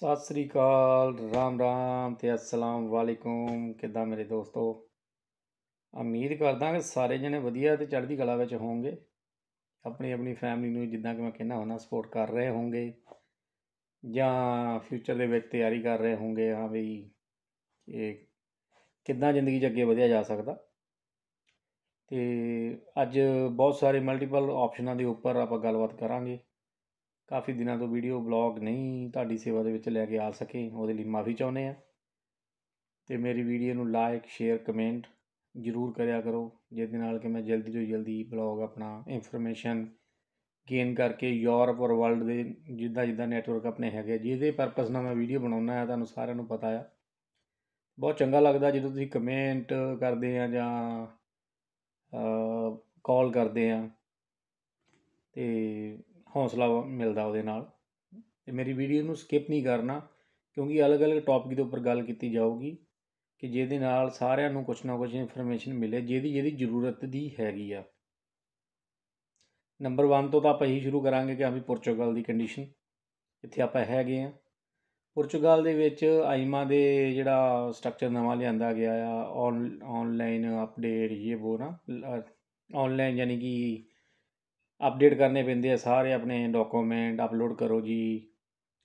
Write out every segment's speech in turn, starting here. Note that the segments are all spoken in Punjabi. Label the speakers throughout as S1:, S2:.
S1: ਸਤਿ ਸ੍ਰੀ ਅਕਾਲ ਰਾਮ ਰਾਮ ਤੇ ਅਸਲਾਮ ਵਾਲੇਕੁਮ ਕਿਦਾਂ ਮੇਰੇ ਦੋਸਤੋ ਉਮੀਦ ਕਰਦਾ ਕਿ ਸਾਰੇ ਜਣੇ ਵਧੀਆ ਤੇ ਚੜ੍ਹਦੀ ਕਲਾ ਵਿੱਚ ਹੋਵੋਗੇ ਆਪਣੀ ਆਪਣੀ ਫੈਮਿਲੀ ਨੂੰ ਜਿੱਦਾਂ ਕਿ ਮੈਂ ਕਹਿੰਦਾ ਹੁੰਦਾ ਸਪੋਰਟ ਕਰ ਰਹੇ ਹੋਵੋਗੇ ਜਾਂ ਫਿਊਚਰ ਦੇ ਵਿੱਚ ਤਿਆਰੀ ਕਰ ਰਹੇ ਹੋਵੋਗੇ ਹਾਂ ਵੀ ਇਹ ਕਿੱਦਾਂ ਜ਼ਿੰਦਗੀ 'ਚ ਅੱਗੇ ਵਧਿਆ ਜਾ ਸਕਦਾ ਤੇ ਅੱਜ ਬਹੁਤ ਸਾਰੇ ਮਲਟੀਪਲ ਆਪਸ਼ਨਾਂ ਦੇ ਉੱਪਰ ਆਪਾਂ ਗੱਲਬਾਤ ਕਰਾਂਗੇ ਕਾਫੀ ਦਿਨਾਂ ਤੋਂ ਵੀਡੀਓ ਬਲੌਗ ਨਹੀਂ ਤੁਹਾਡੀ ਸੇਵਾ ਦੇ ਵਿੱਚ ਲੈ ਕੇ ਆ ਸਕੇ ਉਹਦੇ ਲਈ ਮਾਫੀ ਚਾਹੁੰਦੇ ਆ ਤੇ ਮੇਰੀ ਵੀਡੀਓ ਨੂੰ ਲਾਈਕ ਸ਼ੇਅਰ ਕਮੈਂਟ ਜ਼ਰੂਰ ਕਰਿਆ ਕਰੋ ਜਿਸ ਨਾਲ ਕਿ ਮੈਂ ਜਲਦੀ ਤੋਂ ਜਲਦੀ ਬਲੌਗ ਆਪਣਾ ਇਨਫੋਰਮੇਸ਼ਨ ਗੇਨ ਕਰਕੇ ਯੂਰਪ ਔਰ ਵਰਲਡ ਦੇ ਜਿੱਦਾਂ ਜਿੱਦਾਂ ਨੈਟਵਰਕ ਆਪਣੇ ਹੈਗੇ ਜਿਹਦੇ ਪਰਪਸ ਨਾਲ ਮੈਂ ਵੀਡੀਓ ਬਣਾਉਣਾ ਆ ਤੁਹਾਨੂੰ ਸਾਰਿਆਂ ਨੂੰ ਪਤਾ ਆ ਬਹੁਤ ਚੰਗਾ ਲੱਗਦਾ ਜਦੋਂ ਤੁਸੀਂ ਕਮੈਂਟ ਕਰਦੇ ਆ ਜਾਂ ਕਾਲ ਕਰਦੇ ਆ ਤੇ ਹੌਸਲਾ ਮਿਲਦਾ ਉਹਦੇ ਨਾਲ ਤੇ ਮੇਰੀ ਵੀਡੀਓ ਨੂੰ ਸਕਿਪ ਨਹੀਂ ਕਰਨਾ ਕਿਉਂਕਿ ਅਲੱਗ-ਅਲੱਗ ਟੌਪਿਕ ਦੇ ਉੱਪਰ ਗੱਲ ਕੀਤੀ ਜਾਊਗੀ ਕਿ ਜਿਹਦੇ ਨਾਲ ਸਾਰਿਆਂ ਨੂੰ ਕੁਝ ਨਾ ਕੁਝ ਇਨਫੋਰਮੇਸ਼ਨ ਮਿਲੇ ਜਿਹਦੀ ਜਿਹਦੀ ਜ਼ਰੂਰਤ ਦੀ ਹੈਗੀ ਆ ਨੰਬਰ 1 ਤੋਂ ਤਾਂ ਆਪਾਂ ਇਹੀ ਸ਼ੁਰੂ ਕਰਾਂਗੇ ਕਿ ਆਪੀ ਪੁਰਤਗਾਲ ਦੀ ਕੰਡੀਸ਼ਨ ਇੱਥੇ ਆਪਾਂ ਹੈਗੇ ਆ ਪੁਰਤਗਾਲ ਦੇ ਵਿੱਚ ਆਈਮਾ ਦੇ ਜਿਹੜਾ ਸਟਰਕਚਰ ਨਵਾਂ ਲਿਆਂਦਾ ਗਿਆ ਆ ਆਨਲਾਈਨ ਅਪਡੇਟ ਇਹ ਉਹ ਨਾ ਆਨਲਾਈਨ ਯਾਨੀ ਕਿ ਅਪਡੇਟ ਕਰਨੇ ਪੈਂਦੇ ਆ ਸਾਰੇ ਆਪਣੇ ਡਾਕੂਮੈਂਟ ਅਪਲੋਡ ਕਰੋ ਜੀ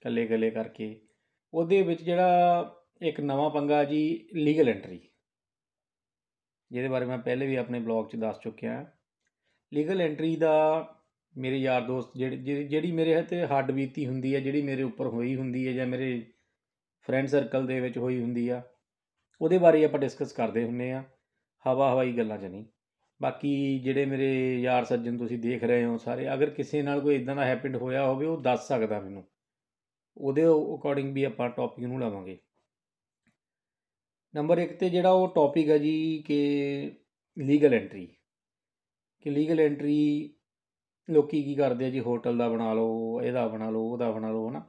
S1: ਕੱਲੇ ਕੱਲੇ ਕਰਕੇ ਉਹਦੇ ਵਿੱਚ ਜਿਹੜਾ ਇੱਕ ਨਵਾਂ ਪੰਗਾ ਜੀ ਲੀਗਲ ਐਂਟਰੀ ਜਿਹਦੇ ਬਾਰੇ ਮੈਂ ਪਹਿਲੇ ਵੀ ਆਪਣੇ ਬਲੌਗ 'ਚ ਦੱਸ ਚੁੱਕਿਆ ਲੀਗਲ ਐਂਟਰੀ ਦਾ ਮੇਰੇ ਯਾਰ ਦੋਸਤ ਜਿਹੜੀ ਜਿਹੜੀ ਮੇਰੇ ਹੱਥੇ ਹੱਡ ਬੀਤੀ ਹੁੰਦੀ ਹੈ ਜਿਹੜੀ ਮੇਰੇ ਉੱਪਰ ਹੋਈ ਹੁੰਦੀ ਹੈ ਜਾਂ ਮੇਰੇ ਫਰੈਂਡ ਸਰਕਲ ਦੇ ਵਿੱਚ ਹੋਈ ਹੁੰਦੀ ਆ ਉਹਦੇ ਬਾਰੇ ਆਪਾਂ ਡਿਸਕਸ ਕਰਦੇ ਹੁੰਨੇ ਆ ਹਵਾ ਹਵਾਈ ਗੱਲਾਂ 'ਚ ਨਹੀਂ ਬਾਕੀ ਜਿਹੜੇ ਮੇਰੇ ਯਾਰ ਸੱਜਣ ਤੁਸੀਂ ਦੇਖ ਰਹੇ ਹੋ ਸਾਰੇ ਅਗਰ ਕਿਸੇ ਨਾਲ ਕੋਈ ਇਦਾਂ ਦਾ ਹੈਪਨਡ ਹੋਇਆ ਹੋਵੇ ਉਹ ਦੱਸ ਸਕਦਾ ਮੈਨੂੰ ਉਹਦੇ ਅਕੋਰਡਿੰਗ ਵੀ ਆਪਾਂ ਟੌਪਿਕ ਨੂੰ ਲਾਵਾਂਗੇ ਨੰਬਰ 1 ਤੇ ਜਿਹੜਾ ਉਹ ਟੌਪਿਕ ਹੈ ਜੀ ਕਿ ਲੀਗਲ ਐਂਟਰੀ ਕਿ ਲੀਗਲ ਐਂਟਰੀ ਲੋਕੀ ਕੀ ਕਰਦੇ ਆ ਜੀ ਹੋਟਲ ਦਾ ਬਣਾ ਲਓ ਇਹਦਾ ਬਣਾ ਲਓ ਉਹਦਾ ਬਣਾ ਲਓ ਹਨਾ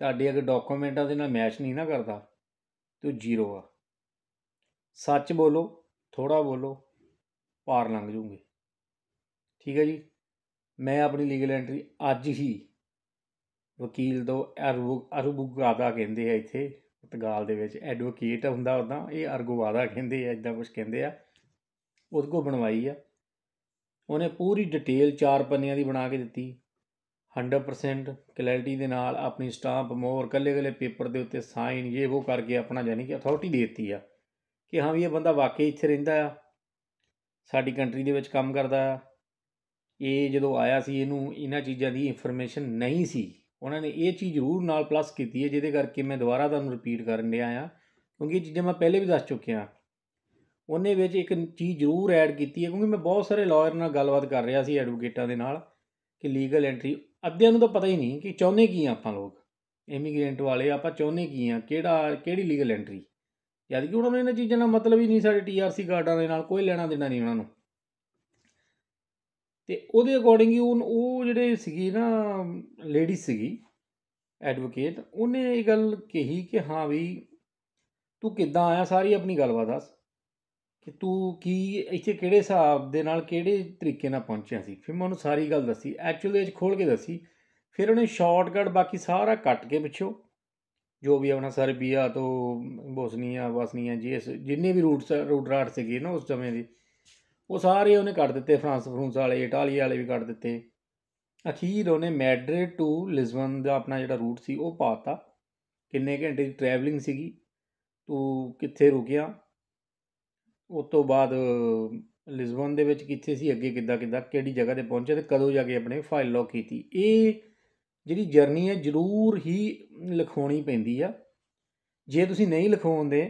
S1: ਤੁਹਾਡੇ ਅਗਰ ਡਾਕੂਮੈਂਟਾਂ ਦੇ ਨਾਲ ਮੈਚ ਨਹੀਂ ਨਾ ਕਰਦਾ ਤੇ ਉਹ ਜ਼ੀਰੋ ਆ ਸੱਚ ਬੋਲੋ ਥੋੜਾ ਬੋਲੋ ਪਾਰ ਲੰਘ ਜੂਗੇ ਠੀਕ ਹੈ ਜੀ ਮੈਂ ਆਪਣੀ ਲੀਗਲ ਐਂਟਰੀ ਅੱਜ ਹੀ ਵਕੀਲ ਦੋ ਅਰਬੁਗਾਦਾ ਕਹਿੰਦੇ ਆ ਇੱਥੇ ਪਤਗਾਲ ਦੇ ਵਿੱਚ ਐਡਵੋਕੇਟ ਹੁੰਦਾ ਉਦਾਂ ਇਹ ਅਰਗੋਵਾਦਾ ਕਹਿੰਦੇ ਆ ਇਦਾਂ ਕੁਝ ਕਹਿੰਦੇ ਆ ਉਹਦੇ ਕੋ ਬਣਵਾਈ ਆ ਉਹਨੇ ਪੂਰੀ ਡਿਟੇਲ ਚਾਰ ਪੰਨਿਆਂ ਦੀ ਬਣਾ ਕੇ ਦਿੱਤੀ 100% ਕਲੈਰਿਟੀ ਦੇ ਨਾਲ ਆਪਣੀ ਸਟਾਂਪ ਮੋਹਰ ਕੱਲੇ-ਕੱਲੇ ਪੇਪਰ ਦੇ ਉੱਤੇ ਸਾਈਨ ਇਹ ਉਹ ਕਰਕੇ ਆਪਣਾ ਜਾਨੀ ਕਿ ਅਥਾਰਟੀ ਦੇ ਦਿੱਤੀ ਆ ਕਿ ਹਾਂ ਵੀ ਇਹ ਬੰਦਾ ਵਾਕਈ ਇੱਥੇ ਰਹਿੰਦਾ ਆ ਸਾਡੀ ਕੰਟਰੀ ਦੇ ਵਿੱਚ ਕੰਮ ਕਰਦਾ ਇਹ ਜਦੋਂ ਆਇਆ ਸੀ ਇਹਨੂੰ ਇਹਨਾਂ ਚੀਜ਼ਾਂ ਦੀ ਇਨਫੋਰਮੇਸ਼ਨ ਨਹੀਂ ਸੀ ਉਹਨਾਂ ਨੇ ਇਹ ਚੀਜ਼ ਜ਼ਰੂਰ ਨਾਲ ਪਲੱਸ ਕੀਤੀ ਹੈ ਜਿਹਦੇ ਕਰਕੇ ਮੈਂ ਦੁਬਾਰਾ ਤੁਹਾਨੂੰ ਰਿਪੀਟ ਕਰਨ ਲਿਆ ਆ ਕਿਉਂਕਿ ਇਹ ਚੀਜ਼ਾਂ ਮੈਂ ਪਹਿਲੇ ਵੀ ਦੱਸ ਚੁੱਕਿਆ ਉਹਨੇ ਵਿੱਚ ਇੱਕ ਚੀਜ਼ ਜ਼ਰੂਰ ਐਡ ਕੀਤੀ ਹੈ ਕਿਉਂਕਿ ਮੈਂ ਬਹੁਤ ਸਾਰੇ ਲਾਇਰ ਨਾਲ ਗੱਲਬਾਤ ਕਰ ਰਿਹਾ ਸੀ ਐਡਵੋਕੇਟਾਂ ਦੇ ਨਾਲ ਕਿ ਲੀਗਲ ਐਂਟਰੀ ਅੱਧਿਆਂ ਨੂੰ ਤਾਂ ਪਤਾ ਹੀ ਨਹੀਂ ਕਿ ਚਾਹੁੰਦੇ ਕੀ ਆ ਆਪਾਂ ਲੋਕ ਇਮੀਗ੍ਰੈਂਟ ਵਾਲੇ ਆਪਾਂ ਚਾਹੁੰਦੇ ਕੀ ਆ ਕਿਹੜਾ ਕਿਹੜੀ ਲੀਗਲ ਐਂਟਰੀ ਯਾਰ ਕਿ ਉਹਨਾਂ ਨੂੰ ਇਹਨਾਂ ਚੀਜ਼ਾਂ ਦਾ ਮਤਲਬ ਹੀ ਨਹੀਂ ਸਾਡੇ ਟੀਆਰਸੀ ਕਾਰਡਾਂ ਦੇ ਨਾਲ ਕੋਈ ਲੈਣਾ ਦੇਣਾ ਨਹੀਂ ਉਹਨਾਂ ਨੂੰ ਤੇ ਉਹਦੇ ਅਕੋਰਡਿੰਗ ਹੀ ਉਹ ਜਿਹੜੇ ਸੀਗੀ ਨਾ ਲੇਡੀ ਸੀਗੀ ਐਡਵੋਕੇਟ ਉਹਨੇ ਇਹ ਗੱਲ ਕਹੀ ਕਿ ਹਾਂ ਵੀ ਤੂੰ ਕਿੱਦਾਂ ਆਇਆ ਸਾਰੀ ਆਪਣੀ ਗੱਲਬਾਤ ਦੱਸ ਕਿ ਤੂੰ ਕੀ ਇੱਥੇ ਕਿਹੜੇ ਹਿਸਾਬ ਦੇ ਨਾਲ ਕਿਹੜੇ ਤਰੀਕੇ ਨਾਲ ਪਹੁੰਚਿਆ ਸੀ ਫਿਰ ਮੈਂ ਉਹਨੂੰ ਸਾਰੀ ਗੱਲ ਦੱਸੀ ਐਕਚੁਅਲੀ ਅਜ ਖੋਲ ਕੇ ਦੱਸੀ ਫਿਰ ਉਹਨੇ ਸ਼ਾਰਟਕਟ ਬਾਕੀ ਸਾਰਾ ਕੱਟ ਕੇ ਪਿੱਛੋਂ ਜੋ ਵੀ ਆਪਣਾ ਸਰਬੀਆ ਤੋਂ ਬੋਸਨੀਆ ਬਸਨੀਆ ਜਿਸ ਜਿੰਨੇ ਵੀ ਰੂਟਸ ਰੂਟ ਰਾਟ ਸੀਗੇ ਨਾ ਉਸ ਸਮੇਂ ਦੀ ਉਹ ਸਾਰੇ ਉਹਨੇ ਕੱਢ ਦਿੱਤੇ ਫਰਾਂਸ ਫਰੂਸ ਵਾਲੇ ਇਟਾਲੀ ਵਾਲੇ ਵੀ ਕੱਢ ਦਿੱਤੇ ਅਖੀਰ ਉਹਨੇ ਮੈਡਰਿਡ ਟੂ ਲਿਸਬਨ ਦਾ ਆਪਣਾ ਜਿਹੜਾ ਰੂਟ ਸੀ ਉਹ ਪਾਤਾ ਕਿੰਨੇ ਘੰਟੇ ਦੀ ਟਰੈਵਲਿੰਗ ਸੀਗੀ ਤੂੰ ਕਿੱਥੇ ਰੁਕਿਆ ਉਸ ਤੋਂ ਬਾਅਦ ਲਿਸਬਨ ਦੇ ਵਿੱਚ ਕਿੱਥੇ ਸੀ ਅੱਗੇ ਕਿੱਦਾਂ ਕਿੱਦਾਂ ਕਿਹੜੀ ਜਗ੍ਹਾ ਤੇ ਪਹੁੰਚੇ ਤੇ ਕਦੋਂ ਜਾ ਕੇ ਆਪਣੇ ਫਾਈਲ ਲੌਕ ਕੀਤੀ ਇਹ ਜਿਹੜੀ ਜਰਨੀ ਹੈ ਜ਼ਰੂਰ ਹੀ ਲਿਖਾਉਣੀ ਪੈਂਦੀ ਆ ਜੇ ਤੁਸੀਂ ਨਹੀਂ ਲਿਖਾਉਂਦੇ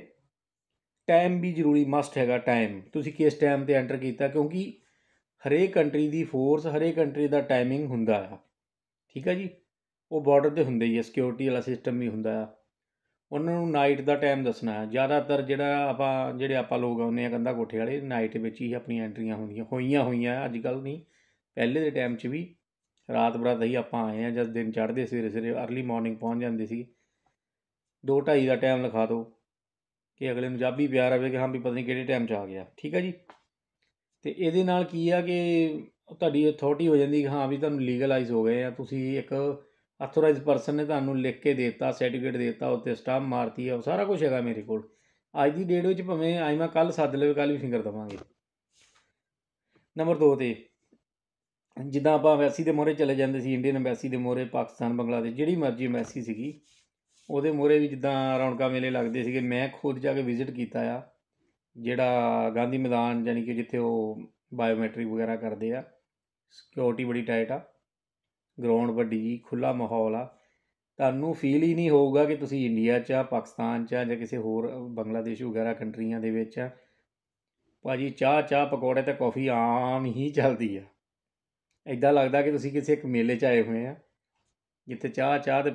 S1: ਟਾਈਮ ਵੀ ਜ਼ਰੂਰੀ ਮਸਟ ਹੈਗਾ ਟਾਈਮ ਤੁਸੀਂ ਕਿਸ ਟਾਈਮ ਤੇ ਐਂਟਰ ਕੀਤਾ ਕਿਉਂਕਿ ਹਰੇਕ ਕੰਟਰੀ ਦੀ ਫੋਰਸ ਹਰੇਕ ਕੰਟਰੀ ਦਾ ਟਾਈਮਿੰਗ ਹੁੰਦਾ ਆ ਠੀਕ ਆ ਜੀ ਉਹ ਬਾਰਡਰ ਤੇ ਹੁੰਦੇ ਹੀ ਆ ਸਿਕਿਉਰਿਟੀ ਵਾਲਾ ਸਿਸਟਮ ਵੀ ਹੁੰਦਾ ਆ ਉਹਨਾਂ ਨੂੰ ਨਾਈਟ ਦਾ ਟਾਈਮ ਦੱਸਣਾ ਹੈ ਜ਼ਿਆਦਾਤਰ ਜਿਹੜਾ ਆਪਾਂ ਜਿਹੜੇ ਆਪਾਂ ਲੋਕ ਆਉਂਦੇ ਆ ਕੰਦਾ ਕੋਠੇ ਵਾਲੇ ਨਾਈਟ ਵਿੱਚ ਹੀ ਆਪਣੀਆਂ ਐਂਟਰੀਆਂ ਹੁੰਦੀਆਂ ਹੋਈਆਂ ਹੋਈਆਂ ਅੱਜ ਕੱਲ ਨਹੀਂ ਪਹਿਲੇ ਦੇ ਟਾਈਮ 'ਚ ਵੀ ਰਾਤ ਬਰਾਤ ਹੀ ਆਪਾਂ ਆਏ ਆ ਜਦ ਦਿਨ ਚੜ੍ਹਦੇ ਸਵੇਰੇ ਸਵੇਰੇ अर्ਲੀ ਮਾਰਨਿੰਗ ਪਹੁੰਚ ਜਾਂਦੇ ਸੀ 2:30 ਦਾ ਟਾਈਮ ਲਿਖਾ ਦਿਓ ਕਿ ਅਗਲੇ ਨੂੰ ਜਾਬੀ ਪਿਆਰ ਆਵੇ ਕਿ ਹਾਂ ਵੀ ਪਤਾ ਨਹੀਂ ਕਿਹੜੇ ਟਾਈਮ 'ਚ ਆ ਗਿਆ ਠੀਕ ਹੈ ਜੀ ਤੇ ਇਹਦੇ ਨਾਲ ਕੀ ਆ ਕਿ ਤੁਹਾਡੀ ਅਥਾਰਟੀ ਹੋ ਜਾਂਦੀ ਕਿ ਹਾਂ ਵੀ ਤੁਹਾਨੂੰ ਲੀਗਲਾਈਜ਼ ਹੋ ਗਏ ਆ ਤੁਸੀਂ ਇੱਕ ਅਥੋਰਾਈਜ਼ ਪਰਸਨ ਨੇ ਤੁਹਾਨੂੰ ਲਿਖ ਕੇ ਦਿੱਤਾ ਸਰਟੀਫਿਕੇਟ ਦਿੱਤਾ ਉੱਤੇ ਸਟਾਮ ਮਾਰਤੀ ਆ ਸਾਰਾ ਕੁਝ ਹੈਗਾ ਮੇਰੇ ਕੋਲ ਅੱਜ ਦੀ ਡੇਟ ਵਿੱਚ ਭਵੇਂ ਆਈ ਮੈਂ ਕੱਲ ਸੱਦ ਲਵੇ ਕੱਲ ਵੀ ਫਿੰਗਰ ਦਵਾਂਗੇ ਨੰਬਰ 2 ਤੇ ਜਿੱਦਾਂ ਆਪਾਂ ਅੰਬੈਸੀ ਦੇ ਮੋਹਰੇ ਚਲੇ ਜਾਂਦੇ ਸੀ ਇੰਡੀਅਨ ਅੰਬੈਸੀ ਦੇ ਮੋਹਰੇ ਪਾਕਿਸਤਾਨ ਬੰਗਲਾਦੇਸ਼ ਜਿਹੜੀ ਮਰਜ਼ੀ ਅੰਬੈਸੀ ਸੀਗੀ ਉਹਦੇ ਮੋਹਰੇ ਵੀ ਜਿੱਦਾਂ ਰੌਣਕਾਂ ਮੇਲੇ ਲੱਗਦੇ ਸੀਗੇ ਮੈਂ ਖੁਦ ਜਾ ਕੇ ਵਿਜ਼ਿਟ ਕੀਤਾ ਆ ਜਿਹੜਾ ਗਾਂਧੀ ਮੈਦਾਨ ਯਾਨੀ ਕਿ ਜਿੱਥੇ ਉਹ ਬਾਇਓਮੈਟ੍ਰਿਕ ਵਗੈਰਾ ਕਰਦੇ ਆ ਸਿਕਿਉਰਿਟੀ ਬੜੀ ਟਾਈਟ ਆ ਗਰਾਊਂਡ ਵੱਡੀ ਜੀ ਖੁੱਲਾ ਮਾਹੌਲ ਆ ਤੁਹਾਨੂੰ ਫੀਲ ਹੀ ਨਹੀਂ ਹੋਊਗਾ ਕਿ ਤੁਸੀਂ ਇੰਡੀਆ 'ਚ ਆ ਪਾਕਿਸਤਾਨ 'ਚ ਆ ਜਾਂ ਕਿਸੇ ਹੋਰ ਬੰਗਲਾਦੇਸ਼ ਵਗੈਰਾ ਕੰਟਰੀਆਂ ਦੇ ਵਿੱਚ ਆ ਭਾਜੀ ਚਾਹ ਚਾਹ ਪਕੌੜੇ ਤੇ ਕਾਫੀ ਆਮ ਹੀ ਚੱਲਦੀ ਆ ਇਦਾਂ ਲੱਗਦਾ ਕਿ ਤੁਸੀਂ ਕਿਸੇ ਇੱਕ ਮੇਲੇ 'ਚ ਆਏ ਹੋਏ ਆ ਜਿੱਥੇ ਚਾਹ ਚਾਹ ਤੇ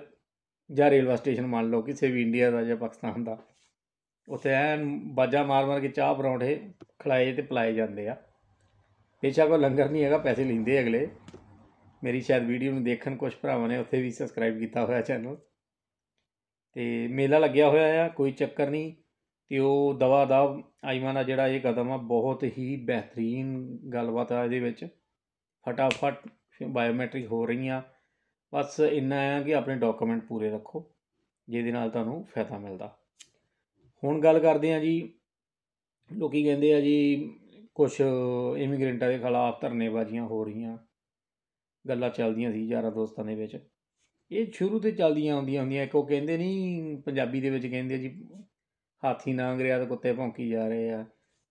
S1: ਜਾਂ ਰੇਲਵੇ ਸਟੇਸ਼ਨ ਮੰਨ ਲਓ ਕਿਸੇ ਵੀ ਇੰਡੀਆ ਦਾ ਜਾਂ ਪਾਕਿਸਤਾਨ ਦਾ ਉੱਥੇ ਐਨ ਬਾਜਾ ਮਾਰ-ਮਾਰ ਕੇ ਚਾਹ ਪਰੌਂਠੇ ਖਲਾਏ ਤੇ ਪਲਾਏ ਜਾਂਦੇ ਆ ਬੇਸ਼ੱਕ ਕੋ ਲੰਗਰ ਨਹੀਂ ਹੈਗਾ ਪੈਸੇ ਲੈਂਦੇ ਅਗਲੇ ਮੇਰੀ ਸ਼ਾਇਦ ਵੀਡੀਓ ਨੂੰ ਦੇਖਣ ਕੁਝ ਭਰਾਵਾਂ ਨੇ ਉੱਥੇ ਵੀ ਸਬਸਕ੍ਰਾਈਬ ਕੀਤਾ ਹੋਇਆ ਚੈਨਲ ਤੇ ਮੇਲਾ ਲੱਗਿਆ ਹੋਇਆ ਆ ਕੋਈ ਚੱਕਰ ਨਹੀਂ ਤੇ ਉਹ ਦਵਾ ਦਾ ਆਈਮਾਨਾ ਜਿਹੜਾ ਇਹ ਕਦਮ ਆ ਬਹੁਤ ਹੀ ਬਿਹਤਰੀਨ ਗੱਲਬਾਤ ਆ ਇਹਦੇ ਵਿੱਚ ਫਟਾਫਟ ਬਾਇਓਮੈਟ੍ਰਿਕ ਹੋ ਰਹੀਆਂ ਬਸ ਇੰਨਾ ਹੈ ਕਿ ਆਪਣੇ ਡਾਕੂਮੈਂਟ ਪੂਰੇ ਰੱਖੋ ਜਿਹਦੇ ਨਾਲ ਤੁਹਾਨੂੰ ਫਾਇਦਾ ਮਿਲਦਾ ਹੁਣ ਗੱਲ ਕਰਦੇ ਆ ਜੀ ਲੋਕੀ ਕਹਿੰਦੇ ਆ ਜੀ ਕੁਝ ਇਮੀਗ੍ਰੈਂਟਾਂ ਦੇ ਖਿਲਾਫ ਧਰਨੇਬਾਜ਼ੀਆਂ ਹੋ ਰਹੀਆਂ ਗੱਲਾਂ ਚੱਲਦੀਆਂ ਸੀ ਯਾਰਾ ਦੋਸਤਾਂ ਦੇ ਵਿੱਚ ਇਹ ਸ਼ੁਰੂ ਤੇ ਚੱਲਦੀਆਂ ਹੁੰਦੀਆਂ ਹੁੰਦੀਆਂ ਇੱਕ ਉਹ ਕਹਿੰਦੇ ਨਹੀਂ ਪੰਜਾਬੀ ਦੇ ਵਿੱਚ ਕਹਿੰਦੇ ਜੀ ਹਾਥੀ ਨਾਂਗ ਰਿਆ ਤੇ ਕੁੱਤੇ ਭੌਂਕੀ ਜਾ ਰਹੇ ਆ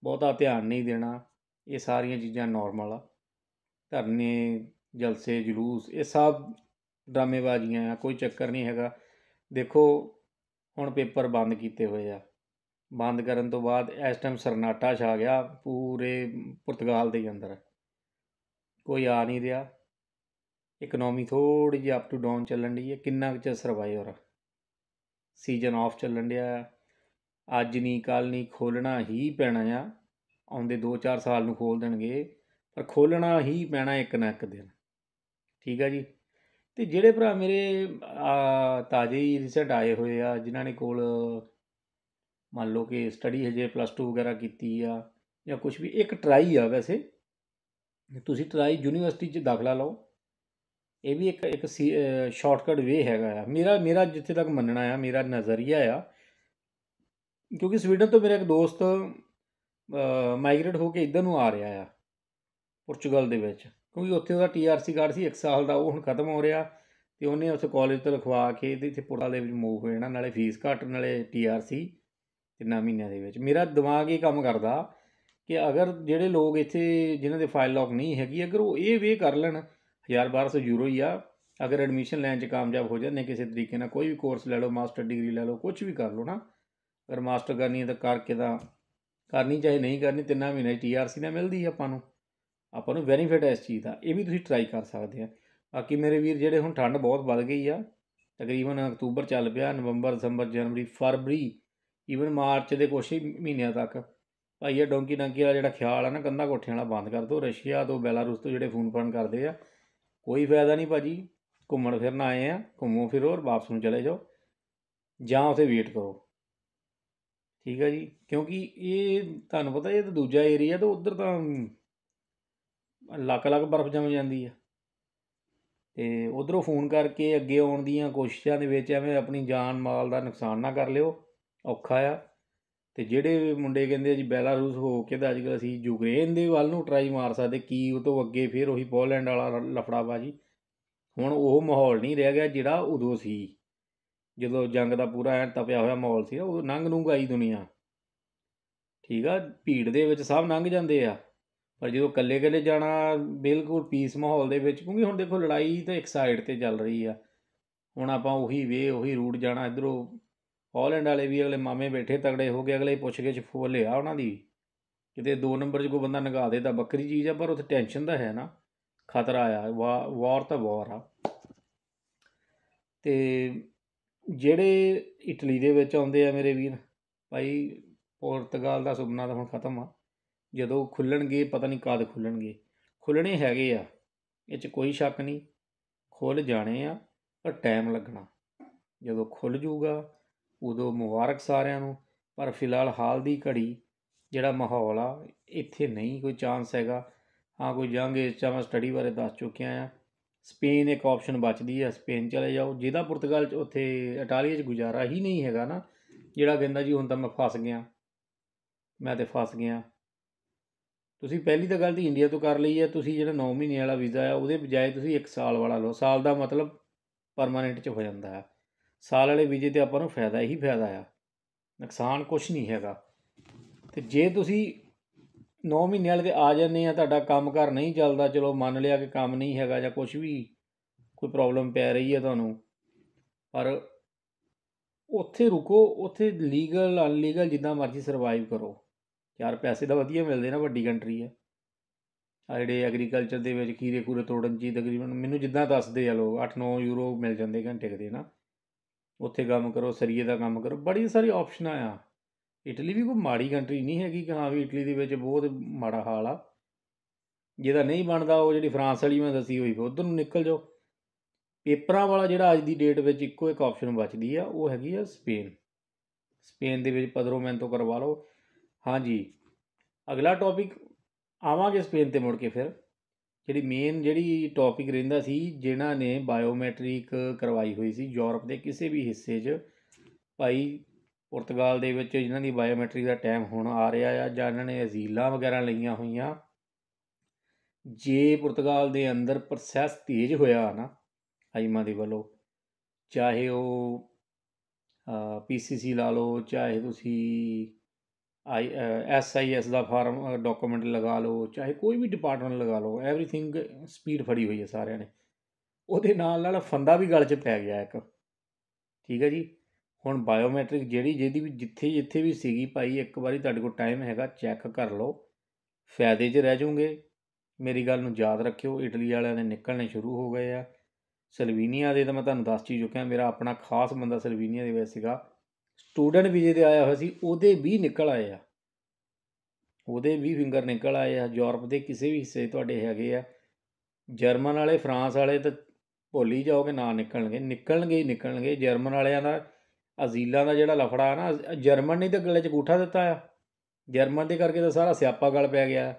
S1: ਬਹੁਤਾ ਧਿਆਨ ਨਹੀਂ ਦੇਣਾ ਇਹ ਸਾਰੀਆਂ ਚੀਜ਼ਾਂ ਨਾਰਮਲ ਆ ਧਰਨੇ ਜਲਸੇ ਜਲੂਸ ਇਹ ਸਭ ਡਰਾਮੇਬਾਜ਼ੀਆਂ ਆ ਕੋਈ ਚੱਕਰ ਨਹੀਂ ਹੈਗਾ ਦੇਖੋ ਹੁਣ ਪੇਪਰ ਬੰਦ ਕੀਤੇ ਹੋਏ ਆ ਬੰਦ ਕਰਨ ਤੋਂ ਬਾਅਦ ਇਸ ਟਾਈਮ ਸਰਨਾਟਾ ਛਾ ਗਿਆ ਪੂਰੇ ਪੁਰਤਗਾਲ ਦੇ ਅੰਦਰ ਕੋਈ ਆ ਨਹੀਂ ਰਿਹਾ ਇਕਨੋਮੀ ਥੋੜੀ ਜਿਹੀ ਅਪ ਟੂ ਡਾਊਨ ਚੱਲਣ ਦੀ ਹੈ ਕਿੰਨਾ ਕੁ ਸਰਵਾਈਵਰ ਸੀਜ਼ਨ ਆਫ ਚੱਲਣ ਡਿਆ ਅੱਜ ਨਹੀਂ ਕੱਲ ਨਹੀਂ ਖੋਲਣਾ ਹੀ ਪੈਣਾ ਆ ਆਉਂਦੇ 2-4 ਸਾਲ ਨੂੰ ਖੋਲ ਦੇਣਗੇ ਪਰ ਖੋਲਣਾ ਹੀ ਪੈਣਾ ਇੱਕ ਨਾ ਇੱਕ ਦਿਨ ਠੀਕ ਆ ਜੀ ਤੇ ਜਿਹੜੇ ਭਰਾ ਮੇਰੇ ਤਾਜ਼ੇ ਹੀ ਰੀਸੈਂਟ ਆਏ ਹੋਏ ਆ ਜਿਨ੍ਹਾਂ ਨੇ ਕੋਲ ਮੰਨ ਲਓ ਕਿ ਸਟੱਡੀ ਹਜੇ ਪਲੱਸ 2 ਵਗੈਰਾ ਕੀਤੀ ਆ ਜਾਂ ਕੁਝ ਵੀ ਇੱਕ ਟਰਾਈ ਆ ਵੈਸੇ ਤੁਸੀਂ ਟਰਾਈ ਯੂਨੀਵਰਸਿਟੀ 'ਚ ਦਾਖਲਾ ਲਓ ਇਹ ਵੀ ਇੱਕ ਇੱਕ ਸ਼ਾਰਟਕਟ ਵੇ ਹੈਗਾ ਆ ਮੇਰਾ ਮੇਰਾ ਜਿੱਥੇ ਤੱਕ ਮੰਨਣਾ ਆ ਮੇਰਾ ਨਜ਼ਰੀਆ ਆ ਕਿਉਂਕਿ ਸਵੀਡਨ ਤੋਂ ਮੇਰਾ ਇੱਕ ਦੋਸਤ ਮਾਈਗ੍ਰੇਟ ਹੋ ਕੇ ਇੱਧਰ ਨੂੰ ਆ ਰਿਹਾ ਆ ਪੁਰਤਗਾਲ ਦੇ ਵਿੱਚ ਕਿਉਂਕਿ ਉੱਥੇ ਉਹਦਾ ਟੀਆਰਸੀ ਕਾਰਡ ਸੀ 1 ਸਾਲ ਦਾ ਉਹ ਹੁਣ ਖਤਮ ਹੋ ਰਿਹਾ ਤੇ ਉਹਨੇ ਉੱਥੇ ਕਾਲਜ ਤੋਂ ਲਿਖਵਾ ਕੇ ਇਹਦੇ ਇੱਥੇ ਪੁਰਤਗਾਲ ਦੇ ਵਿੱਚ ਮੂਵ ਹੋ ਜਾਣਾ ਨਾਲੇ ਫੀਸ ਘੱਟ ਨਾਲੇ ਟੀਆਰਸੀ ਕਿੰਨਾ ਮਹੀਨਿਆਂ ਦੇ ਵਿੱਚ ਮੇਰਾ ਦਿਮਾਗ ਇਹ ਕੰਮ ਕਰਦਾ ਕਿ ਅਗਰ ਜਿਹੜੇ ਲੋਕ ਇੱਥੇ ਜਿਨ੍ਹਾਂ ਦੇ ਫਾਈਲ ਲੌਕ ਨਹੀਂ ਹੈਗੀ ਅਗਰ ਉਹ ਇਹ ਵੇ ਕਰ ਲੈਣ 1200 ਯੂਰੋ ਹੀ ਆ ਅਗਰ ਐਡਮਿਸ਼ਨ ਲੈਣ 'ਚ ਕਾਮਯਾਬ ਹੋ ਜਾਂਦੇ ਕਿਸੇ ਤਰੀਕੇ ਨਾਲ ਕੋਈ ਵੀ ਕੋਰਸ ਲੈ ਲਓ ਮਾਸਟਰ ਡਿਗਰੀ ਲੈ ਲਓ ਕੁਝ ਵੀ ਕਰ ਲਓ ਨਾ ਅਗਰ ਮਾਸਟਰ ਕਰਨੀ ਹੈ ਤਾਂ ਕਰਕੇ ਦਾ ਕਰਨੀ ਚਾਹੇ ਨਹੀਂ ਕਰਨੀ ਤਿੰਨਾਂ ਮਹੀਨੇ ਟੀਆਰਸੀ ਨਾਲ ਮਿਲਦੀ ਆਪਾਂ ਨੂੰ ਆਪਾਂ ਨੂੰ ਬੈਨੀਫਿਟ ਹੈ ਇਸ ਚੀਜ਼ ਦਾ ਇਹ ਵੀ ਤੁਸੀਂ ਟਰਾਈ ਕਰ ਸਕਦੇ ਆ ਬਾਕੀ ਮੇਰੇ ਵੀਰ ਜਿਹੜੇ ਹੁਣ ਠੰਡ ਬਹੁਤ ਵੱਧ ਗਈ ਆ ਤਕਰੀਬਨ ਅਕਤੂਬਰ ਚੱਲ ਪਿਆ ਨਵੰਬਰ ਦਸੰਬਰ ਜਨਵਰੀ ਫਰਵਰੀ ਈਵਨ ਮਾਰਚ ਦੇ ਕੁਝ ਮਹੀਨਿਆਂ ਤੱਕ ਭਾਈ ਇਹ ਡੋਂਕੀ ਡਾਂਕੀ ਵਾਲਾ ਜਿਹੜਾ ਖਿਆਲ ਆ ਨਾ ਕੰਧਾ ਕੋਠਿਆਂ ਵਾਲਾ ਬੰਦ ਕਰ ਦਿਓ ਰਸ਼ੀਆ ਤੋਂ ਬੈਲਾਰੂਸ ਤੋਂ ਜਿਹੜੇ ਫੋਨ ਫਾਨ ਕਰਦੇ ਆ ਕੋਈ ਫਾਇਦਾ ਨਹੀਂ ਭਾਜੀ ਘੁੰਮਣ ਫਿਰਨ ਆਏ ਆ ਘੁੰਮੋ ਫਿਰੋ ਔਰ ਵਾਪਸ ਨੂੰ ਚਲੇ ਜਾਓ ਜਾਂ ਉਥੇ ਵੇਟ ਕਰੋ ਠੀਕ ਆ ਜੀ ਕਿਉਂਕਿ ਇਹ ਤੁਹਾਨੂੰ ਪਤਾ ਇਹ ਤਾਂ ਦੂਜਾ ਏਰੀਆ ਤਾਂ ਉਧਰ ਤਾਂ ਲੱਕ ਲੱਕ ਬਰਫ਼ ਜੰਮ ਜਾਂਦੀ ਆ ਤੇ ਉਧਰੋਂ ਫੋਨ ਕਰਕੇ ਅੱਗੇ ਆਉਣ ਦੀਆਂ ਕੋਸ਼ਿਸ਼ਾਂ ਦੇ ਵਿੱਚ ਐਵੇਂ ਆਪਣੀ ਜਾਨ ਮਾਲ ਦਾ ਨੁਕਸਾਨ ਨਾ ਕਰ ਲਿਓ ਔਖਾ ਆ ਤੇ ਜਿਹੜੇ ਮੁੰਡੇ ਕਹਿੰਦੇ ਜੀ ਬੈਲਾਰੂਸ ਹੋ ਕੇ ਤਾਂ ਅੱਜਕੱਲ ਅਸੀਂ ਯੂਕਰੇਨ ਦੇ ਵੱਲ ਨੂੰ ਟਰਾਈ ਮਾਰ ਸਕਦੇ ਕੀ ਉਹ ਤੋਂ ਅੱਗੇ ਫਿਰ ਉਹੀ ਪੋਲੈਂਡ ਵਾਲਾ ਲਫੜਾ ਬਾਜੀ ਹੁਣ ਉਹ ਮਾਹੌਲ ਨਹੀਂ ਰਹਿ ਗਿਆ ਜਿਹੜਾ ਉਦੋਂ ਸੀ ਜਦੋਂ ਜੰਗ ਦਾ ਪੂਰਾ ਐ ਤਪਿਆ ਹੋਇਆ ਮਾਹੌਲ ਸੀ ਉਹ ਨੰਗ ਨੂੰ ਗਾਈ ਦੁਨੀਆ ਠੀਕ ਆ ਭੀੜ ਦੇ ਵਿੱਚ ਸਭ ਨੰਗ ਜਾਂਦੇ ਆ ਪਰ ਜਦੋਂ ਇਕੱਲੇ ਇਕੱਲੇ ਜਾਣਾ ਬਿਲਕੁਲ ਪੀਸ ਮਾਹੌਲ ਦੇ ਵਿੱਚ ਕਿਉਂਕਿ ਹੁਣ ਦੇਖੋ ਲੜਾਈ ਤਾਂ ਇੱਕ ਸਾਈਡ ਤੇ ਚੱਲ ਰਹੀ ਆ ਹੁਣ ਆਪਾਂ ਉਹੀ ਵੇ ਉਹੀ ਰੂਟ ਜਾਣਾ ਇਧਰੋਂ ਹਾਲੈਂਡ ਵਾਲੇ ਵੀ ਅਗਲੇ ਮਾਮੇ ਬੈਠੇ ਤਗੜੇ ਹੋ ਗਏ ਅਗਲੇ ਪੁੱਛ ਕੇ ਫੋਲ ਲਿਆ ਉਹਨਾਂ ਦੀ ਕਿਤੇ ਦੋ ਨੰਬਰ 'ਚ ਕੋ ਬੰਦਾ ਨਗਾ ਦੇ ਤਾਂ ਬੱਕਰੀ ਚੀਜ਼ ਆ ਪਰ ਉੱਥੇ ਟੈਨਸ਼ਨ ਤਾਂ ਹੈ ਨਾ ਖਤਰਾ ਆ ਵਾਰ ਤਾਂ ਵਾਰ ਆ ਤੇ ਜਿਹੜੇ ਇਟਲੀ ਦੇ ਵਿੱਚ ਆਉਂਦੇ ਆ ਮੇਰੇ ਵੀਰ ਭਾਈ ਪੁਰਤਗਾਲ ਦਾ ਸੁਪਨਾ ਤਾਂ ਹੁਣ ਖਤਮ ਆ ਜਦੋਂ ਖੁੱਲਣਗੇ ਪਤਾ ਨਹੀਂ ਕਦ ਖੁੱਲਣਗੇ ਖੁੱਲਣੇ ਹੈਗੇ ਆ ਇਹ 'ਚ ਕੋਈ ਸ਼ੱਕ ਨਹੀਂ ਖੁੱਲ ਜਾਣੇ ਆ ਪਰ ਟਾਈਮ ਲੱਗਣਾ ਜਦੋਂ ਖੁੱਲ ਜੂਗਾ ਉਦੋਂ ਮੁਬਾਰਕ ਸਾਰਿਆਂ ਨੂੰ ਪਰ ਫਿਲਹਾਲ ਹਾਲ ਦੀ ਘੜੀ ਜਿਹੜਾ ਮਾਹੌਲ ਆ ਇੱਥੇ ਨਹੀਂ ਕੋਈ ਚਾਂਸ ਹੈਗਾ ਹਾਂ ਕੋਈ ਜਾਂਗੇ ਚਾਹ ਸਟੱਡੀ ਬਾਰੇ ਦੱਸ ਚੁੱਕਿਆ ਆ ਸਪੇਨ ਇੱਕ ਆਪਸ਼ਨ ਬਚਦੀ ਆ ਸਪੇਨ ਚਲੇ ਜਾਓ ਜਿਹਦਾ ਪੁਰਤਗਾਲ ਚ ਉੱਥੇ ਇਟਾਲੀਆ ਚ ਗੁਜ਼ਾਰਾ ਹੀ ਨਹੀਂ ਹੈਗਾ ਨਾ ਜਿਹੜਾ ਕਹਿੰਦਾ ਜੀ ਹੁਣ ਤਾਂ ਮੈਂ ਫਸ ਗਿਆ ਮੈਂ ਤੇ ਫਸ ਗਿਆ ਤੁਸੀਂ ਪਹਿਲੀ ਤਾਂ ਗਲਤੀ ਇੰਡੀਆ ਤੋਂ ਕਰ ਲਈ ਹੈ ਤੁਸੀਂ ਜਿਹੜਾ 9 ਮਹੀਨੇ ਵਾਲਾ ਵੀਜ਼ਾ ਆ ਉਹਦੇ ਬਜਾਏ ਤੁਸੀਂ 1 ਸਾਲ ਵਾਲਾ ਲਓ ਸਾਲ ਦਾ ਮਤਲਬ ਪਰਮਾਨੈਂਟ ਚ ਹੋ ਜਾਂਦਾ ਹੈ ਸਾਲ ਵਾਲੇ ਵੀਜ਼ੇ ਤੇ ਆਪਾਂ ਨੂੰ ਫਾਇਦਾ ਹੀ ਫਾਇਦਾ ਆ ਨੁਕਸਾਨ ਕੁਝ ਨਹੀਂ ਹੈਗਾ ਤੇ ਜੇ ਤੁਸੀਂ 9 ਮਹੀਨੇ ਵਾਲੇ ਤੇ ਆ ਜਾਂਦੇ ਆ ਤੁਹਾਡਾ ਕੰਮ ਘਰ ਨਹੀਂ ਚੱਲਦਾ ਚਲੋ ਮੰਨ ਲਿਆ ਕਿ ਕੰਮ ਨਹੀਂ ਹੈਗਾ ਜਾਂ ਕੁਝ ਵੀ ਕੋਈ ਪ੍ਰੋਬਲਮ ਪੈ ਰਹੀ ਹੈ ਤੁਹਾਨੂੰ ਪਰ ਉੱਥੇ ਰੁਕੋ ਉੱਥੇ ਲੀਗਲ ਅਨਲੀਗਲ ਜਿੱਦਾਂ ਮਰਜ਼ੀ ਸਰਵਾਈਵ ਕਰੋ ਯਾਰ ਪੈਸੇ ਤਾਂ ਵਧੀਆ ਮਿਲਦੇ ਨਾ ਵੱਡੀ ਕੰਟਰੀ ਹੈ ਆ ਜਿਹੜੇ ਐਗਰੀਕਲਚਰ ਦੇ ਵਿੱਚ ਖੀਰੇ ਖੂਰੇ ਤੋੜਨ ਜੀ ਤਕਰੀਬਨ ਮੈਨੂੰ ਜਿੱਦਾਂ ਦੱਸਦੇ ਆ ਲੋਕ 8-9 ਯੂਰੋ ਮਿਲ ਜਾਂਦੇ ਘੰਟੇ ਦੇ ਨਾ ਉੱਥੇ ਕੰਮ ਕਰੋ ਸਰੀਏ ਦਾ ਕੰਮ ਕਰੋ ਬੜੀ ਸਾਰੀ ਆਪਸ਼ਨਾਂ ਆ ਇਟਲੀ ਵੀ ਕੋਈ ਮਾੜੀ ਕੰਟਰੀ ਨਹੀਂ ਹੈਗੀ ਕਿ ਹਾਂ ਵੀ ਇਟਲੀ ਦੇ ਵਿੱਚ ਬਹੁਤ ਮਾੜਾ ਹਾਲ ਆ ਜਿਹਦਾ ਨਹੀਂ ਬਣਦਾ ਉਹ ਜਿਹੜੀ ਫਰਾਂਸ ਵਾਲੀ ਮੈਂ ਦੱਸੀ ਹੋਈ ਉਧਰ ਨੂੰ ਨਿਕਲ ਜਾਓ ਪੇਪਰਾਂ ਵਾਲਾ ਜਿਹੜਾ ਅੱਜ ਦੀ ਡੇਟ ਵਿੱਚ ਇੱਕੋ ਇੱਕ ਆਪਸ਼ਨ ਬਚਦੀ ਆ ਉਹ ਹੈਗੀ ਆ ਸਪੇਨ ਸਪੇਨ ਦੇ ਵਿੱਚ ਪਦਰੋਮੈਂਟੋ ਤੋਂ ਕਰਵਾ ਲਓ ਹਾਂਜੀ ਅਗਲਾ ਟੌਪਿਕ ਆਵਾਂਗੇ ਸਪੇਨ ਤੇ ਮੁੜ ਕੇ ਫਿਰ ਜਿਹੜੀ ਮੇਨ ਜਿਹੜੀ ਟੌਪਿਕ ਰਹਿੰਦਾ ਸੀ ਜਿਨ੍ਹਾਂ ਨੇ ਬਾਇਓਮੈਟ੍ਰਿਕ ਕਰਵਾਈ ਹੋਈ ਸੀ ਯੂਰਪ ਦੇ ਕਿਸੇ ਵੀ ਹਿੱਸੇ 'ਚ ਭਾਈ ਪੁਰਤਗਾਲ ਦੇ ਵਿੱਚ ਜਿਨ੍ਹਾਂ ਦੀ ਬਾਇਓਮੈਟ੍ਰਿਕ ਦਾ ਟਾਈਮ ਹੁਣ ਆ ਰਿਹਾ ਆ ਜਾਂ ਇਹਨਾਂ ਨੇ ਅਜ਼ੀਲਾਂ ਵਗੈਰਾ ਲਈਆਂ ਹੋਈਆਂ ਜੇ ਪੁਰਤਗਾਲ ਦੇ ਅੰਦਰ ਪ੍ਰੋਸੈਸ ਤੇਜ਼ ਹੋਇਆ ਨਾ ਆਈਮਾ ਦੇ ਵੱਲੋਂ ਚਾਹੇ ਉਹ ਪੀਸੀਸੀ ਲਾ ਲਓ ਚਾਹੇ ਤੁਸੀਂ ਆਈ ਐਸ ਆਈ ਐਸ ਦਾ ਫਾਰਮ ਡਾਕੂਮੈਂਟ ਲਗਾ ਲਓ ਚਾਹੇ ਕੋਈ ਵੀ ਡਿਪਾਰਟਮੈਂਟ ਲਗਾ ਲਓ ਐਵਰੀਥਿੰਗ ਸਪੀਡ ਫੜੀ ਹੋਈ ਹੈ ਸਾਰਿਆਂ ਨੇ ਉਹਦੇ ਨਾਲ ਨਾਲ ਫੰਦਾ ਵੀ ਗਲ 'ਚ ਪੈ ਗਿਆ ਇੱਕ ਠੀਕ ਹੈ ਜੀ ਹੁਣ ਬਾਇਓਮੈਟ੍ਰਿਕ ਜਿਹੜੀ ਜਿਹਦੀ ਵੀ ਜਿੱਥੇ ਜਿੱਥੇ ਵੀ ਸੀਗੀ ਭਾਈ ਇੱਕ ਵਾਰੀ ਤੁਹਾਡੇ ਕੋਲ ਟਾਈਮ ਹੈਗਾ ਚੈੱਕ ਕਰ ਲਓ ਫਾਇਦੇ 'ਚ ਰਹਿ ਜਾਓਗੇ ਮੇਰੀ ਗੱਲ ਨੂੰ ਯਾਦ ਰੱਖਿਓ ਇਟਲੀ ਵਾਲਿਆਂ ਦੇ ਨਿਕਲਣੇ ਸ਼ੁਰੂ ਹੋ ਗਏ ਆ ਸਲਵੀਨੀਆ ਦੇ ਤਾਂ ਮੈਂ ਤੁਹਾਨੂੰ ਦੱਸ ਚੀ ਚੁੱਕਿਆ ਮੇਰਾ ਆਪਣਾ ਖਾਸ ਬੰਦਾ ਸਲਵੀਨੀਆ ਦੇ ਵਿੱਚ ਸੀਗਾ ਸਟੂਡੈਂਟ ਵੀਜ਼ੇ ਤੇ ਆਇਆ ਹੋਇਆ ਸੀ ਉਹਦੇ ਵੀ ਨਿਕਲ ਆਏ ਆ ਉਹਦੇ ਵੀ ਫਿੰਗਰ ਨਿਕਲ ਆਏ ਆ ਯੂਰਪ ਦੇ ਕਿਸੇ ਵੀ ਹਿੱਸੇ ਤੁਹਾਡੇ ਹੈਗੇ ਆ ਜਰਮਨ ਵਾਲੇ ਫਰਾਂਸ ਵਾਲੇ ਤਾਂ ਭੁੱਲ ਹੀ ਜਾਓਗੇ ਨਾ ਨਿਕਲਣਗੇ ਨਿਕਲਣਗੇ ਹੀ ਨਿਕਲਣਗੇ ਜਰਮਨ ਵਾਲਿਆਂ ਦਾ ਅਜ਼ੀਲਾਂ ਦਾ ਜਿਹੜਾ ਲਫੜਾ ਨਾ ਜਰਮਨ ਨੇ ਤਾਂ ਗੱਲੇ 'ਚ ਗੂਠਾ ਦਿੱਤਾ ਆ ਜਰਮਨ ਦੇ ਕਰਕੇ ਤਾਂ ਸਾਰਾ ਸਿਆਪਾ ਗਲ ਪੈ ਗਿਆ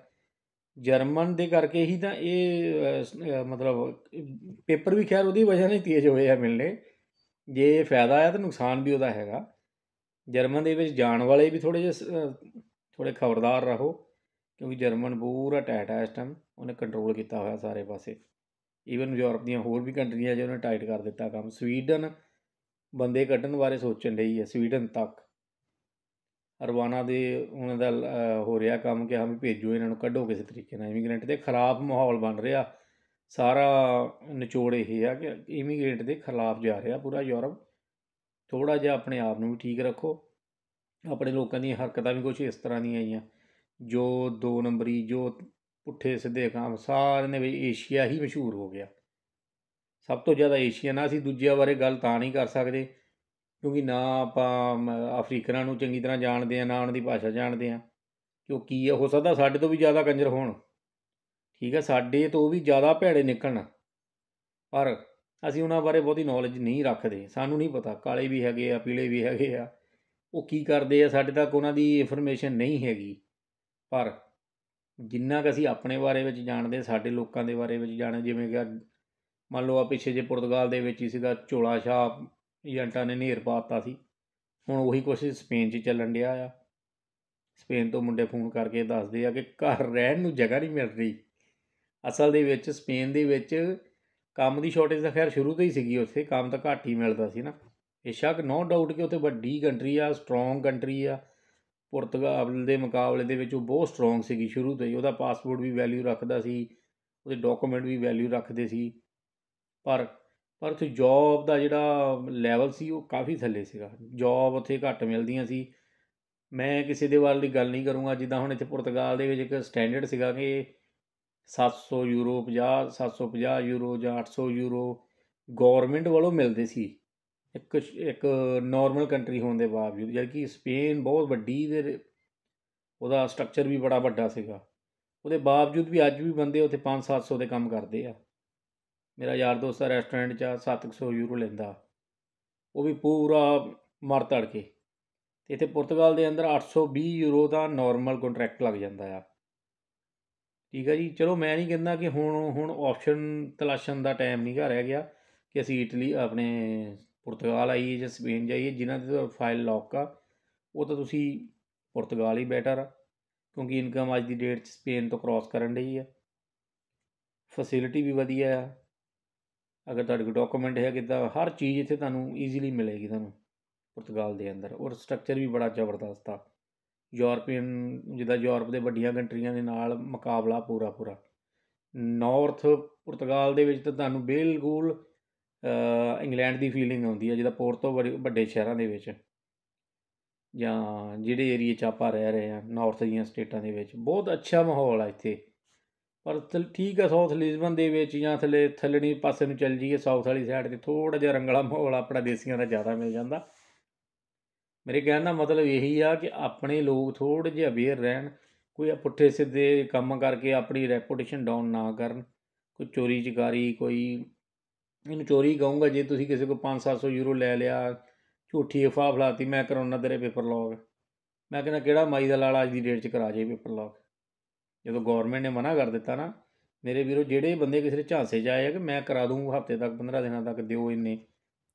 S1: ਜਰਮਨ ਦੇ ਕਰਕੇ ਹੀ ਤਾਂ ਇਹ ਮਤਲਬ ਪੇਪਰ ਵੀ ਖੈਰ ਉਹਦੀ ਵਜ੍ਹਾ ਨਾਲ ਤੇਜ਼ ਹੋਏ ਆ ਮਿਲਨੇ ਜੇ ਫਾਇਦਾ ਆ ਤਾਂ ਨੁਕਸਾਨ ਵੀ ਉਹਦਾ ਹੈਗਾ ਜਰਮਨ ਦੇ ਵਿੱਚ ਜਾਣ ਵਾਲੇ ਵੀ ਥੋੜੇ ਜਿਹਾ ਥੋੜੇ ਖਬਰਦਾਰ ਰਹੋ ਕਿਉਂਕਿ ਜਰਮਨ ਪੂਰਾ ਟਾਈਟ ਹੈ ਇਸ ਟਾਈਮ ਉਹਨੇ ਕੰਟਰੋਲ ਕੀਤਾ ਹੋਇਆ ਸਾਰੇ ਪਾਸੇ ਈਵਨ ਯੂਰਪ ਦੀਆਂ ਹੋਰ ਵੀ ਕੰਟਰੀਆਂ ਜਿਹਨਾਂ ਨੇ ਟਾਈਟ ਕਰ ਦਿੱਤਾ ਕੰਮ ਸਵੀਡਨ ਬੰਦੇ ਕੱਢਣ ਬਾਰੇ ਸੋਚਣ ਲਈ ਹੈ ਸਵੀਡਨ ਤੱਕ ਰਵਾਨਾ ਦੇ ਉਹਨਾਂ ਦਾ ਹੋ ਰਿਹਾ ਕੰਮ ਕਿ ਵੀ ਭੇਜੋ ਇਹਨਾਂ ਨੂੰ ਕੱਢੋ ਕਿਸੇ ਤਰੀਕੇ ਨਾਲ ਇਮੀਗ੍ਰੈਂਟ ਦੇ ਖਰਾਬ ਮਾਹੌਲ ਬਣ ਰਿਹਾ ਸਾਰਾ ਨਿਚੋੜ ਇਹ ਆ ਕਿ ਇਮੀਗ੍ਰੈਂਟ ਦੇ ਖਿਲਾਫ ਜਾ ਰਿਹਾ ਪੂਰਾ ਯੂਰਪ ਥੋੜਾ ਜਿਹਾ ਆਪਣੇ ਆਪ ਨੂੰ ਵੀ ਠੀਕ ਰੱਖੋ ਆਪਣੇ ਲੋਕਾਂ ਦੀਆਂ ਹਰਕਤਾਂ ਵੀ ਕੁਝ ਇਸ ਤਰ੍ਹਾਂ ਦੀਆਂ ਆਈਆਂ ਜੋ ਦੋ ਨੰਬਰੀ ਜੋ ਪੁੱਠੇ ਸਿੱਧੇ ਕੰਮ ਸਾਰੇ ਨੇ ਵੀ ਏਸ਼ੀਆ ਹੀ ਮਸ਼ਹੂਰ ਹੋ ਗਿਆ ਸਭ ਤੋਂ ਜ਼ਿਆਦਾ ਏਸ਼ੀਆ ਨਾ ਅਸੀਂ ਦੂਜਿਆਂ ਬਾਰੇ ਗੱਲ ਤਾਂ ਨਹੀਂ ਕਰ ਸਕਦੇ ਕਿਉਂਕਿ ਨਾ ਆਪਾਂ ਅਫਰੀਕਨਾਂ ਨੂੰ ਚੰਗੀ ਤਰ੍ਹਾਂ ਜਾਣਦੇ ਆ ਨਾ ਉਹਨਾਂ ਦੀ ਭਾਸ਼ਾ ਜਾਣਦੇ ਆ ਕਿ ਉਹ ਕੀ ਹੈ ਹੋ ਸਕਦਾ ਸਾਡੇ ਤੋਂ ਵੀ ਜ਼ਿਆਦਾ ਕੰਜਰ ਹੋਣ ਠੀਕ ਹੈ ਸਾਡੇ ਤੋਂ ਵੀ ਜ਼ਿਆਦਾ ਭੈੜੇ ਨਿਕਲਣ ਪਰ ਅਸੀਂ ਉਹਨਾਂ ਬਾਰੇ ਬਹੁਤੀ ਨੌਲੇਜ ਨਹੀਂ ਰੱਖਦੇ ਸਾਨੂੰ ਨਹੀਂ ਪਤਾ ਕਾਲੇ ਵੀ ਹੈਗੇ ਆ ਪੀਲੇ ਵੀ ਹੈਗੇ ਆ ਉਹ ਕੀ ਕਰਦੇ ਆ ਸਾਡੇ ਤੱਕ ਉਹਨਾਂ ਦੀ ਇਨਫੋਰਮੇਸ਼ਨ ਨਹੀਂ ਹੈਗੀ ਪਰ ਜਿੰਨਾ ਕਿ ਅਸੀਂ ਆਪਣੇ ਬਾਰੇ ਵਿੱਚ ਜਾਣਦੇ ਸਾਡੇ ਲੋਕਾਂ ਦੇ ਬਾਰੇ ਵਿੱਚ ਜਾਣਦੇ ਜਿਵੇਂ ਕਿ ਮੰਨ ਲਓ ਆ ਪਿੱਛੇ ਜੇ ਪੁਰਤਗਾਲ ਦੇ ਵਿੱਚ ਹੀ ਸੀਗਾ ਚੋਲਾ ਸ਼ਾਹ ਏਜੰਟਾਂ ਨੇ ਨੇਰ ਪਾਤਾ ਸੀ ਹੁਣ ਉਹੀ ਕੁਝ ਸਪੇਨ 'ਚ ਚੱਲਣ ਡਿਆ ਆ ਸਪੇਨ ਤੋਂ ਮੁੰਡੇ ਫੋਨ ਕਰਕੇ ਦੱਸਦੇ ਆ ਕਿ ਘਰ ਰਹਿਣ ਨੂੰ ਜਗ੍ਹਾ ਨਹੀਂ ਮਿਲ ਰਹੀ ਅਸਲ ਦੇ ਵਿੱਚ ਸਪੇਨ ਦੇ ਵਿੱਚ ਕੰਮ ਦੀ ਸ਼ਾਰਟੇਜ ਤਾਂ ਖੈਰ ਸ਼ੁਰੂ ਤੋਂ ਹੀ ਸੀਗੀ ਉੱਥੇ ਕੰਮ ਤਾਂ ਘੱਟ ਹੀ ਮਿਲਦਾ ਸੀ ਨਾ ਇਹ ਸ਼ੱਕ ਨੋ ਡਾਊਟ ਕਿ ਉੱਥੇ ਵੱਡੀ ਕੰਟਰੀ ਆ ਸਟਰੋਂਗ ਕੰਟਰੀ ਆ ਪੁਰਤਗਾਲ ਦੇ ਮੁਕਾਬਲੇ ਦੇ ਵਿੱਚ ਉਹ ਬਹੁਤ ਸਟਰੋਂਗ ਸੀਗੀ ਸ਼ੁਰੂ ਤੋਂ ਹੀ ਉਹਦਾ ਪਾਸਪੋਰਟ ਵੀ ਵੈਲਿਊ ਰੱਖਦਾ ਸੀ ਉਹਦੇ ਡਾਕੂਮੈਂਟ ਵੀ ਵੈਲਿਊ ਰੱਖਦੇ ਸੀ ਪਰ ਪਰ ਉੱਥੇ ਜੌਬ ਦਾ ਜਿਹੜਾ ਲੈਵਲ ਸੀ ਉਹ ਕਾਫੀ ਥੱਲੇ ਸੀਗਾ ਜੌਬ ਉੱਥੇ ਘੱਟ ਮਿਲਦੀਆਂ ਸੀ ਮੈਂ ਕਿਸੇ ਦੇ ਵੱਲ ਦੀ ਗੱਲ ਨਹੀਂ ਕਰੂੰਗਾ ਜਿੱਦਾਂ ਹੁਣ ਇੱਥੇ ਪੁਰਤਗਾਲ ਦੇ ਵਿੱਚ ਇੱਕ ਸਟੈਂਡਰਡ ਸੀਗਾ ਕਿ 700 ਯੂਰੋ 50 750 ਯੂਰੋ ਜਾਂ 800 ਯੂਰੋ ਗਵਰਨਮੈਂਟ ਵੱਲੋਂ ਮਿਲਦੇ ਸੀ ਇੱਕ ਇੱਕ ਨਾਰਮਲ ਕੰਟਰੀ ਹੋਣ ਦੇ ਬਾਵਜੂਦ ਜਦ ਕਿ ਸਪੇਨ ਬਹੁਤ ਵੱਡੀ ਦੇ ਉਹਦਾ ਸਟਰਕਚਰ ਵੀ ਬੜਾ ਵੱਡਾ ਸੀਗਾ ਉਹਦੇ ਬਾਵਜੂਦ ਵੀ ਅੱਜ ਵੀ ਬੰਦੇ ਉੱਥੇ 5-700 ਦੇ ਕੰਮ ਕਰਦੇ ਆ ਮੇਰਾ ਯਾਰ ਦੋਸਤ ਆ ਰੈਸਟੋਰੈਂਟ 'ਚ 700 ਯੂਰੋ ਲੈਂਦਾ ਉਹ ਵੀ ਪੂਰਾ ਮਰ ਤੜ ਕੇ ਤੇ ਇੱਥੇ ਪੁਰਤਗਾਲ ਦੇ ਅੰਦਰ 820 ਯੂਰੋ ਦਾ ਨਾਰਮਲ ਕੰਟਰੈਕਟ ਲੱਗ ਜਾਂਦਾ ਆ ਠੀਕ ਹੈ ਜੀ ਚਲੋ ਮੈਂ ਨਹੀਂ ਕਹਿੰਦਾ ਕਿ ਹੁਣ ਹੁਣ ਆਪਸ਼ਨ ਤਲਾਸ਼ਣ ਦਾ ਟਾਈਮ ਨਹੀਂ ਘਰ ਰਹਿ ਗਿਆ ਕਿ ਅਸੀਂ ਇਟਲੀ ਆਪਣੇ ਪੁਰਤਗਾਲ ਆਈਏ ਜਾਂ ਸਪੇਨ ਜਾਈਏ ਜਿਨ੍ਹਾਂ ਦੇ ਫਾਈਲ ਲੌਕ ਆ ਉਹ ਤਾਂ ਤੁਸੀਂ ਪੁਰਤਗਾਲ ਹੀ ਬੈਟਰ ਆ ਕਿਉਂਕਿ ਇਨਕਮ ਅੱਜ ਦੀ ਡੇਟ 'ਚ ਸਪੇਨ ਤੋਂ ਕ੍ਰਾਸ ਕਰਨ ਲਈ ਆ ਫੈਸਿਲਿਟੀ ਵੀ ਵਧੀਆ ਆ ਅਗਰ ਤੁਹਾਡੇ ਕੋਲ ਡਾਕੂਮੈਂਟ ਹੈ ਕਿਦਾਂ ਹਰ ਚੀਜ਼ ਇੱਥੇ ਤੁਹਾਨੂੰ ਈਜ਼ੀਲੀ ਮਿਲੇਗੀ ਤੁਹਾਨੂੰ ਪੁਰਤਗਾਲ ਦੇ ਅੰਦਰ ਔਰ ਸਟਰਕਚਰ ਵੀ ਬੜਾ ਜ਼ਬਰਦਸਤ ਆ ਯੂਰਪੀਅਨ ਜਿਹਦਾ ਯੂਰਪ ਦੇ ਵੱਡੀਆਂ ਕੰਟਰੀਆਂ ਦੇ ਨਾਲ ਮੁਕਾਬਲਾ ਪੂਰਾ ਪੂਰਾ ਨਾਰਥ ਪੁਰਤਗਾਲ ਦੇ ਵਿੱਚ ਤਾਂ ਤੁਹਾਨੂੰ ਬਿਲਕੁਲ ਇੰਗਲੈਂਡ ਦੀ ਫੀਲਿੰਗ ਆਉਂਦੀ ਹੈ ਜਿਹਦਾ ਪੋਰਟੋ ਵੱਡੇ ਸ਼ਹਿਰਾਂ ਦੇ ਵਿੱਚ ਜਾਂ ਜਿਹੜੇ ਏਰੀਆ 'ਚ ਆਪਾਂ ਰਹਿ ਰਹੇ ਹਾਂ ਨਾਰਥ ਦੀਆਂ ਸਟੇਟਾਂ ਦੇ ਵਿੱਚ ਬਹੁਤ ਅੱਛਾ ਮਾਹੌਲ ਆ ਇੱਥੇ ਪਰ ਠੀਕ ਹੈ ਸਾਊਥ ਲਿਜ਼ਬਨ ਦੇ ਵਿੱਚ ਜਾਂ ਥੱਲੇ ਥੱਲਣੀ ਪਾਸੇ ਨੂੰ ਚੱਲ ਜਾਈਏ ਸਾਊਥ ਵਾਲੀ ਸਾਈਡ ਤੇ ਥੋੜਾ ਜਿਹਾ ਰੰਗਲਾ ਮਾਹੌਲ ਆਪਣਾ ਦੇਸੀਆਂ ਦਾ ਜ਼ਿਆਦਾ ਮਿਲ ਜਾਂਦਾ ਮੇਰੇ ਕਹਿਣ ਦਾ ਮਤਲਬ ਇਹੀ ਆ ਕਿ ਆਪਣੇ ਲੋਕ ਥੋੜੇ ਜਿਹਾ ਅਵੇਅਰ ਰਹਿਣ ਕੋਈ ਪੁੱਠੇ ਸਿੱਧੇ ਕੰਮ ਕਰਕੇ ਆਪਣੀ ਰੈਪਿਊਟੇਸ਼ਨ ਡਾਊਨ ਨਾ ਕਰਨ ਕੋਈ ਚੋਰੀ ਚਕਾਰੀ ਕੋਈ ਇਹਨੂੰ ਚੋਰੀ ਕਹੂੰਗਾ ਜੇ ਤੁਸੀਂ ਕਿਸੇ ਕੋ 5-700 ਯੂਰੋ ਲੈ ਲਿਆ ਝੂਠੀ ਅਫਵਾਹ ਫਲਾਤੀ ਮੈਂ ਕਰਾਉਣਾ ਤੇਰੇ ਪੇਪਰ ਲੌਗ ਮੈਂ ਕਹਿੰਦਾ ਕਿਹੜਾ ਮਾਈ ਦਾ ਲਾਲ ਅੱਜ ਦੀ ਡੇਟ 'ਚ ਕਰਾ ਜੇ ਪੇਪਰ ਲੌਗ ਜਦੋਂ ਗਵਰਨਮੈਂਟ ਨੇ ਮਨਾ ਕਰ ਦਿੱਤਾ ਨਾ ਮੇਰੇ ਵੀਰੋ ਜਿਹੜੇ ਬੰਦੇ ਕਿਸੇ ਦੇ ਝਾਂਸੇ 'ਚ ਆਏ ਆ ਕਿ ਮੈਂ ਕਰਾ ਦੂੰਗਾ ਹਫਤੇ ਤੱਕ 15 ਦਿਨਾਂ ਤੱਕ ਦਿਓ ਇੰਨੇ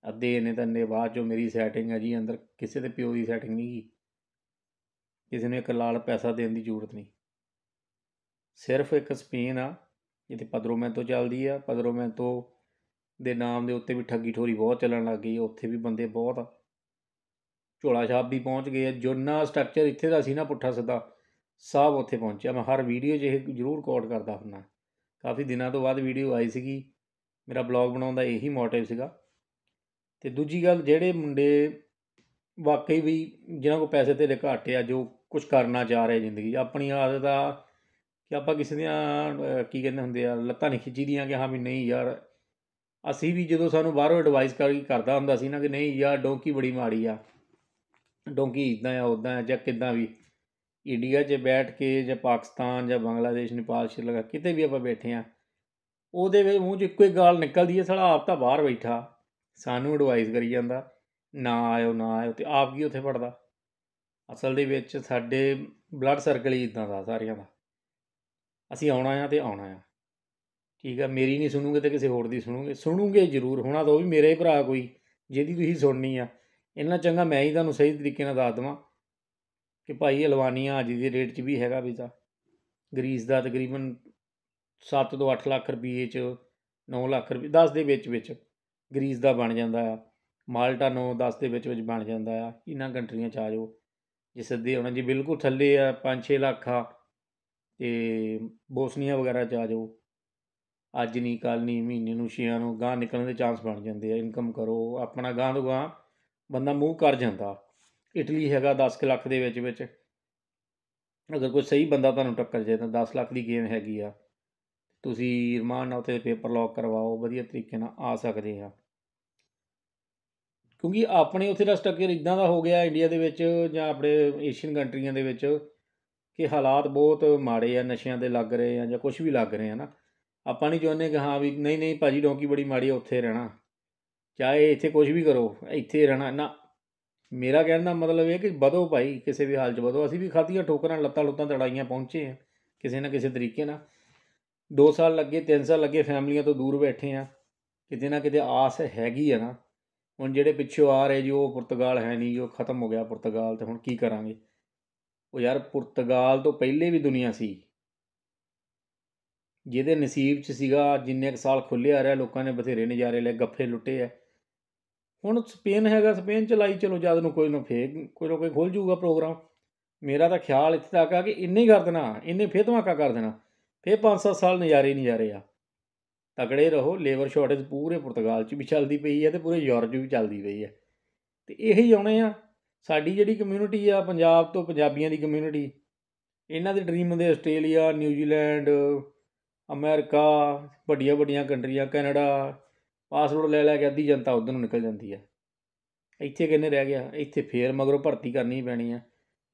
S1: ਅੱਧੇ ਤਾਂ ਤੰਨੇ ਬਾਅਦ ਜੋ ਮੇਰੀ ਸੈਟਿੰਗ ਹੈ ਜੀ ਅੰਦਰ ਕਿਸੇ ਦੇ ਪਿਓ ਦੀ ਸੈਟਿੰਗ ਨਹੀਂ ਗਈ ਕਿਸੇ ਨੂੰ ਇੱਕ ਲਾਲ ਪੈਸਾ ਦੇਣ ਦੀ ਜ਼ਰੂਰਤ ਨਹੀਂ ਸਿਰਫ ਇੱਕ ਸਪੀਨ ਆ ਜਿੱਥੇ ਪਦਰੋਮੈਨ ਤੋਂ ਚੱਲਦੀ ਆ ਪਦਰੋਮੈਨ ਤੋਂ ਦੇ ਨਾਮ ਦੇ ਉੱਤੇ ਵੀ ਠੱਗੀ ਠੋਰੀ ਬਹੁਤ ਚੱਲਣ ਲੱਗ ਗਈ ਉੱਥੇ ਵੀ ਬੰਦੇ ਬਹੁਤ ਆ ਝੋਲਾ ਛਾਪ ਵੀ ਪਹੁੰਚ ਗਏ ਜੁਨਾ ਸਟਰਕਚਰ ਇੱਥੇ ਦਾ ਸੀ ਨਾ ਪੁੱਠਾ ਸਦਾ ਸਭ ਉੱਥੇ ਪਹੁੰਚਿਆ ਮੈਂ ਹਰ ਵੀਡੀਓ ਜਿਹੇ ਇਹ ਜ਼ਰੂਰ ਕੋਡ ਕਰਦਾ ਹੁੰਨਾ ਕਾਫੀ ਦਿਨਾਂ ਤੋਂ ਬਾਅਦ ਵੀਡੀਓ ਆਈ ਸੀਗੀ ਮੇਰਾ ਬਲੌਗ ਬਣਾਉਣ ਦਾ ਇਹੀ ਮੋਟਿਵ ਸੀਗਾ ਤੇ ਦੂਜੀ ਗੱਲ ਜਿਹੜੇ ਮੁੰਡੇ ਵਾਕਈ ਵੀ ਜਿਨ੍ਹਾਂ ਕੋਲ ਪੈਸੇ ਤੇ ਘਾਟ ਆ ਜੋ ਕੁਝ ਕਰਨਾ ਚਾਹ ਰਹੇ ਜ਼ਿੰਦਗੀ ਆਪਣੀ ਆਦਤ ਆ ਕਿ ਆਪਾਂ ਕਿਸੇ ਦੀਆਂ ਕੀ ਕਹਿੰਦੇ ਹੁੰਦੇ ਆ ਲੱਤਾਂ ਨਹੀਂ ਖਿੱਚੀ ਦੀਆਂ ਕਿ ਹਾਂ ਵੀ ਨਹੀਂ ਯਾਰ ਅਸੀਂ ਵੀ ਜਦੋਂ ਸਾਨੂੰ ਬਾਹਰੋਂ ਐਡਵਾਈਸ ਕਰੀ ਕਰਦਾ ਹੁੰਦਾ ਸੀ ਨਾ ਕਿ ਨਹੀਂ ਯਾਰ ਡੋਂਕੀ ਬੜੀ ਮਾੜੀ ਆ ਡੋਂਕੀ ਇਦਾਂ ਆ ਉਦਾਂ ਆ ਜਾਂ ਕਿਦਾਂ ਵੀ ਇੰਡੀਆ 'ਚ ਬੈਠ ਕੇ ਜਾਂ ਪਾਕਿਸਤਾਨ ਜਾਂ ਬੰਗਲਾਦੇਸ਼ ਨੇਪਾਲ ਸ਼੍ਰੀਲੰਕਾ ਕਿਤੇ ਵੀ ਆਪਾਂ ਬੈਠੇ ਆ ਉਹਦੇ ਵਿੱਚ ਮੂੰਹ 'ਚ ਇੱਕੋ ਹੀ ਗਾਲ ਨਿਕਲਦੀ ਹੈ ਸਾਲਾ ਆਪ ਤਾਂ ਬਾਹਰ ਬੈਠਾ ਸਾਨੂੰ ਐਡਵਾਈਸ ਕਰੀ ਜਾਂਦਾ ਨਾ ਆਇਓ ਨਾ ਆਇਓ ਤੇ ਆਪ ਕੀ ਉੱਥੇ ਪੜਦਾ ਅਸਲ ਦੇ ਵਿੱਚ ਸਾਡੇ ਬਲੱਡ ਸਰਕਲ ਹੀ ਇਦਾਂ ਦਾ ਸਾਰਿਆਂ ਦਾ ਅਸੀਂ ਆਉਣਾ ਆ ਤੇ ਆਉਣਾ ਆ ਠੀਕ ਆ ਮੇਰੀ ਨਹੀਂ ਸੁਣੂਗੇ ਤੇ ਕਿਸੇ ਹੋਰ ਦੀ ਸੁਣੂਗੇ ਸੁਣੂਗੇ ਜ਼ਰੂਰ ਹੋਣਾ ਤਾਂ ਉਹ ਵੀ ਮੇਰੇ ਹੀ ਭਰਾ ਕੋਈ ਜਿਹਦੀ ਤੁਸੀਂ ਸੁਣਨੀ ਆ ਇੰਨਾ ਚੰਗਾ ਮੈਂ ਹੀ ਤੁਹਾਨੂੰ ਸਹੀ ਤਰੀਕੇ ਨਾਲ ਦੱਸ ਦਵਾਂ ਕਿ ਭਾਈ ਅਲਵਾਨੀਆ ਅੱਜ ਦੀ ਰੇਟ 'ਚ ਵੀ ਹੈਗਾ ਵੀਜ਼ਾ ਗਰੀਸ ਦਾ ਤਕਰੀਬਨ 7 ਤੋਂ 8 ਲੱਖ ਰੁਪਏ 'ਚ 9 ਲੱਖ ਰੁਪਏ 10 ਦੇ ਵਿੱਚ ਵਿੱਚ ਗ੍ਰੀਸ ਦਾ ਬਣ ਜਾਂਦਾ ਆ ਮਾਲਟਾ 9-10 ਦੇ ਵਿੱਚ ਵਿੱਚ ਬਣ ਜਾਂਦਾ ਆ ਇਹਨਾਂ ਕੰਟਰੀਆਂ 'ਚ ਆ ਜਾਓ ਜੇ ਸਿੱਧੇ ਉਹਨਾਂ ਜੀ ਬਿਲਕੁਲ ਥੱਲੇ ਆ 5-6 ਲੱਖ ਆ ਤੇ ਬੋਸਨੀਆ ਵਗੈਰਾ 'ਚ ਆ ਜਾਓ ਅੱਜ ਨਹੀਂ ਕੱਲ ਨਹੀਂ ਮਹੀਨੇ ਨੂੰ ਛੇਆਂ ਨੂੰ ਗਾਂ ਨਿਕਲਣ ਦੇ ਚਾਂਸ ਬਣ ਜਾਂਦੇ ਆ ਇਨਕਮ ਕਰੋ ਆਪਣਾ ਗਾਂ ਤੋਂ ਗਾਂ ਬੰਦਾ ਮੂਵ ਕਰ ਜਾਂਦਾ ਇਟਲੀ ਹੈਗਾ 10 ਲੱਖ ਦੇ ਵਿੱਚ ਵਿੱਚ ਅਗਰ ਕੋਈ ਸਹੀ ਬੰਦਾ ਤੁਹਾਨੂੰ ਟੱਕਰ ਜਾਏ ਤਾਂ 10 ਲੱਖ ਦੀ ਗੇਮ ਹੈਗੀ ਆ ਤੁਸੀਂ ਰਮਾਨ ਨਾਲ ਤੇ ਪੇਪਰ ਲੌਕ ਕਰਵਾਓ ਵਧੀਆ ਤਰੀਕੇ ਨਾਲ ਆ ਸਕਦੇ ਆ ਕਿਉਂਕਿ ਆਪਣੇ ਉੱਥੇ ਦਾ ਸਟੱਕਰ ਇਦਾਂ ਦਾ ਹੋ ਗਿਆ ਇੰਡੀਆ ਦੇ ਵਿੱਚ ਜਾਂ ਆਪਣੇ ਏਸ਼ੀਅਨ ਕੰਟਰੀਆਂ ਦੇ ਵਿੱਚ ਕਿ ਹਾਲਾਤ ਬਹੁਤ ਮਾੜੇ ਆ ਨਸ਼ਿਆਂ ਦੇ ਲੱਗ ਰਹੇ ਆ ਜਾਂ ਕੁਝ ਵੀ ਲੱਗ ਰਹੇ ਆ ਨਾ ਆਪਾਂ ਨਹੀਂ ਚਾਹੁੰਦੇ ਕਿ ਹਾਂ ਵੀ ਨਹੀਂ ਨਹੀਂ ਭਾਜੀ ਡੋਂਕੀ ਬੜੀ ਮਾੜੀ ਉੱਥੇ ਰਹਿਣਾ ਚਾਹੇ ਇੱਥੇ ਕੁਝ ਵੀ ਕਰੋ ਇੱਥੇ ਰਹਿਣਾ ਨਾ ਮੇਰਾ ਕਹਿਣ ਦਾ ਮਤਲਬ ਇਹ ਕਿ ਵਧੋ ਭਾਈ ਕਿਸੇ ਵੀ ਹਾਲ 'ਚ ਵਧੋ ਅਸੀਂ ਵੀ ਖਾਧੀਆਂ ਠੋਕਰਾਂ ਲੱਤਾਂ ਲੁੱਤਾਂ ਤੜਾਈਆਂ ਪਹੁੰਚੇ ਆ ਕਿਸੇ ਨਾ ਕਿਸੇ ਤਰੀਕੇ ਨਾਲ 2 ਸਾਲ ਲੱਗੇ 3 ਸਾਲ ਲੱਗੇ ਫੈਮਲੀਆਂ ਤੋਂ ਦੂਰ ਬੈਠੇ ਆ ਕਿਤੇ ਨਾ ਕਿਤੇ ਆਸ ਹੈਗੀ ਆ ਨਾ ਹੁਣ ਜਿਹੜੇ ਪਿੱਛੋਂ ਆ ਰਹੇ ਜੀ ਉਹ ਪੁਰਤਗਾਲ ਹੈ ਨਹੀਂ ਉਹ ਖਤਮ ਹੋ ਗਿਆ ਪੁਰਤਗਾਲ ਤੇ ਹੁਣ ਕੀ ਕਰਾਂਗੇ ਉਹ ਯਾਰ ਪੁਰਤਗਾਲ ਤੋਂ ਪਹਿਲੇ ਵੀ ਦੁਨੀਆ ਸੀ ਜਿਹਦੇ ਨਸੀਬ 'ਚ ਸੀਗਾ ਜਿੰਨੇ ਕ ਸਾਲ ਖੁੱਲੇ ਆ ਰਿਹਾ ਲੋਕਾਂ ਨੇ ਬਥੇਰੇ ਨਜ਼ਾਰੇ ਲੈ ਗੱਫੇ ਲੁੱਟੇ ਆ ਹੁਣ ਸਪੇਨ ਹੈਗਾ ਸਪੇਨ ਚ ਲਾਈ ਚਲੋ ਜਦ ਨੂੰ ਕੋਈ ਨਾ ਫੇਰ ਕੋਈ ਨਾ ਕੋਈ ਖੁੱਲ ਜਾਊਗਾ ਪ੍ਰੋਗਰਾਮ ਮੇਰਾ ਤਾਂ ਖਿਆਲ ਇੱਥੇ ਤੱਕ ਆ ਕਿ ਇੰਨੇ ਹੀ ਕਰ ਦੇਣਾ ਇੰਨੇ ਫੇਰ ਧਮਾਕਾ ਕਰ ਦੇਣਾ ਫਿਰ 5-7 ਸਾਲ ਨਜ਼ਾਰੇ ਨਜ਼ਾਰੇ ਆ ਤਗੜੇ ਰਹੋ ਲੇਬਰ ਸ਼ਾਰਟੇਜ ਪੂਰੇ ਪੁਰਤਗਾਲ 'ਚ ਵੀ ਚੱਲਦੀ ਪਈ ਹੈ ਤੇ ਪੂਰੇ ਯੂਰਪ 'ਚ ਵੀ ਚੱਲਦੀ ਪਈ ਹੈ ਤੇ ਇਹੀ ਆਉਣੇ ਆ ਸਾਡੀ ਜਿਹੜੀ ਕਮਿਊਨਿਟੀ ਆ ਪੰਜਾਬ ਤੋਂ ਪੰਜਾਬੀਆਂ ਦੀ ਕਮਿਊਨਿਟੀ ਇਹਨਾਂ ਦੇ ਡ੍ਰੀਮ ਹੁੰਦੇ ਆਸਟ੍ਰੇਲੀਆ ਨਿਊਜ਼ੀਲੈਂਡ ਅਮਰੀਕਾ ਵੱਡੀਆਂ ਵੱਡੀਆਂ ਕੰਟਰੀਆਂ ਕੈਨੇਡਾ ਪਾਸਪੋਰਟ ਲੈ ਲੈ ਕੇ ਅੱਧੀ ਜਨਤਾ ਉਧਰ ਨੂੰ ਨਿਕਲ ਜਾਂਦੀ ਆ ਇੱਥੇ ਕਿੰਨੇ ਰਹਿ ਗਿਆ ਇੱਥੇ ਫੇਰ ਮਗਰੋਂ ਭਰਤੀ ਕਰਨੀ ਪੈਣੀ ਆ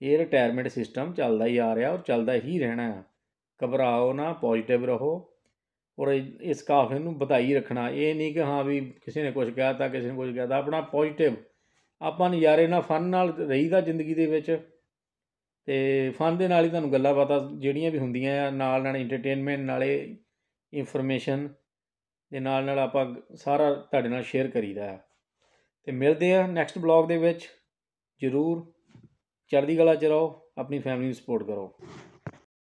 S1: ਇਹ ਰਿਟਾਇਰਮੈਂਟ ਸਿਸਟਮ ਚੱਲਦਾ ਹੀ ਆ ਰਿਹਾ ਔਰ ਚੱਲਦਾ ਹੀ ਰਹਿਣਾ ਆ ਘਬਰਾਓ ਨਾ ਪੋਜ਼ਿਟਿਵ ਰਹੋ ਔਰ ਇਸ ਕਾਫੇ ਨੂੰ ਵਧਾਈ ਰੱਖਣਾ ਇਹ ਨਹੀਂ ਕਿ ਹਾਂ ਵੀ ਕਿਸੇ ਨੇ ਕੁਝ ਤਾਂ ਕਿਸੇ ਨੇ ਕੁਝ ਤਾਂ ਆਪਣਾ ਪੋਜ਼ਿਟਿਵ ਆਪਾਂ ਯਾਰੇ ਨਾਲ ਫਨ ਨਾਲ ਰਹੀਦਾ ਜ਼ਿੰਦਗੀ ਦੇ ਵਿੱਚ ਤੇ ਫਨ ਦੇ ਨਾਲ ਹੀ ਤੁਹਾਨੂੰ ਗੱਲਾਂ ਬਾਤਾਂ ਜਿਹੜੀਆਂ ਵੀ ਹੁੰਦੀਆਂ ਆ ਨਾਲ ਨਾਲ ਐਂਟਰਟੇਨਮੈਂਟ ਨਾਲੇ ਇਨਫੋਰਮੇਸ਼ਨ ਦੇ ਨਾਲ ਨਾਲ ਆਪਾਂ ਸਾਰਾ ਤੁਹਾਡੇ ਨਾਲ ਸ਼ੇਅਰ ਕਰੀਦਾ ਹੈ ਤੇ ਮਿਲਦੇ ਆ ਨੈਕਸਟ ਬਲੌਗ ਦੇ ਵਿੱਚ ਜਰੂਰ ਚੜ੍ਹਦੀ ਕਲਾ ਚ ਰਹੋ ਆਪਣੀ ਫੈਮਿਲੀ ਨੂੰ ਸਪੋਰਟ ਕਰੋ